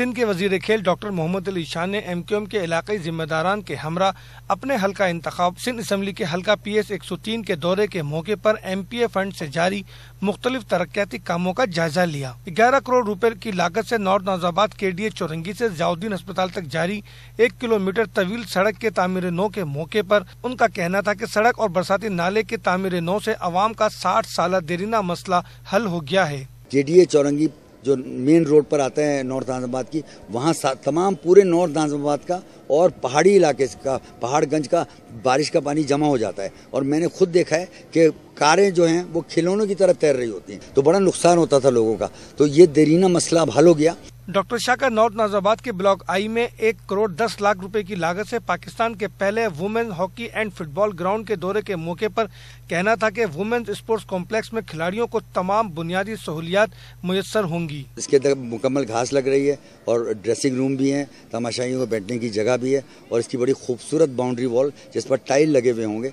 सिंध के वजीर खेल डॉक्टर मोहम्मद अली शाह ने एम क्यू एम के इलाकई जिम्मेदारान के हमरा अपने हल्का इंतखब सिंध असम्बली के हल्का पी एस एक सौ तीन के दौरे के मौके पर एम पी ए फंड से जारी मुख्तलिफ तरक्याती कामों का जायजा लिया ग्यारह करोड़ रूपए की लागत ऐसी नॉर्थ नौजाबाद के डी ए चौरंगी ऐसी जियाउद्दीन अस्पताल तक जारी एक किलोमीटर तवील सड़क के तामीर नौ के मौके पर उनका कहना था की सड़क और बरसाती नाले के तामीर नौ ऐसी आवाम का साठ साल देरीना मसला हल हो गया है जे डी ए चौरंगी जो मेन रोड पर आते हैं नॉर्थ आजमाबाद की वहाँ तमाम पूरे नॉर्थ आजमाबाद का और पहाड़ी इलाके का पहाड़गंज का बारिश का पानी जमा हो जाता है और मैंने खुद देखा है कि कारें जो हैं वो खिलौनों की तरह तैर रही होती हैं तो बड़ा नुकसान होता था लोगों का तो ये देरीना मसला अब हल हो गया डॉक्टर शाह का नॉर्थ नाजाबाद के ब्लॉक आई में एक करोड़ दस लाख रुपए की लागत से पाकिस्तान के पहले women hockey and football ground के दौरे के मौके पर कहना था कि वुमेन्स स्पोर्ट्स कॉम्प्लेक्स में खिलाड़ियों को तमाम बुनियादी सहूलियात मुयसर होंगी इसके अंदर मुकम्मल घास लग रही है और ड्रेसिंग रूम भी है तमाशाइयों को बैठने की जगह भी है और इसकी बड़ी खूबसूरत बाउंड्री वॉल जिस पर टाइल लगे हुए होंगे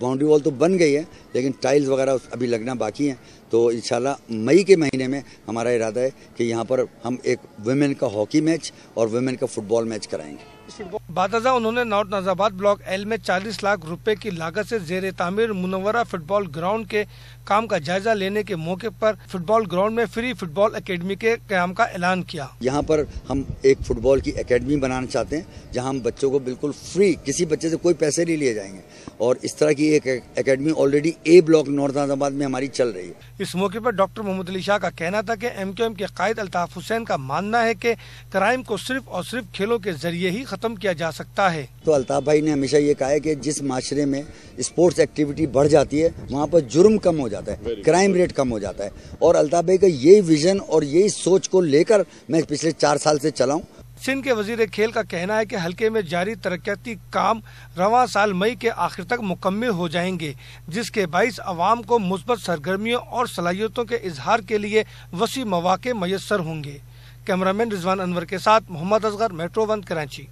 बाउंड्री वॉल तो बन गई है लेकिन टाइल्स वगैरह अभी लगना बाकी हैं तो इन मई के महीने में हमारा इरादा है कि यहाँ पर हम एक वुमेन का हॉकी मैच और वुमेन का फुटबॉल मैच कराएंगे बादजा उन्होंने नॉर्थ नजाबाद ब्लॉक एल में 40 लाख रुपए की लागत से जेर तामीर मुनवरा फुटबॉल ग्राउंड के काम का जायजा लेने के मौके पर फुटबॉल ग्राउंड में फ्री फुटबॉल एकेडमी के क्याम का ऐलान किया यहाँ पर हम एक फुटबॉल की एकेडमी बनाना चाहते हैं जहाँ हम बच्चों को बिल्कुल फ्री किसी बच्चे से कोई पैसे नहीं लिए जाएंगे और इस तरह की एक academy already A block north नजाबाद में हमारी चल रही है इस मौके पर डॉक्टर मोहम्मद अली शाह का कहना था की एम के कायद अल्ताफ हुसैन का मानना है की क्राइम को सिर्फ और सिर्फ खेलों के जरिए ही खत्म खत्म किया जा सकता है तो अल्ताफ भाई ने हमेशा ये कहा है कि जिस माशरे में स्पोर्ट्स एक्टिविटी बढ़ जाती है वहाँ पर जुर्म कम हो जाता है क्राइम रेट कम हो जाता है और अल्ताफ भाई का यही विजन और यही सोच को लेकर मैं पिछले चार साल ऐसी चलाऊँ सिंध के वजीर खेल का कहना है कि हल्के में जारी तरक्याती काम रवा साल मई के आखिर तक मुकम्मल हो जाएंगे जिसके बाईस अवाम को मुस्बत सरगर्मियों और सलाहियतों के इजहार के लिए वसी मौाक़ मैसर होंगे कैमरामैन रिजवान अनवर के साथ मोहम्मद असगर मेट्रो वन कराची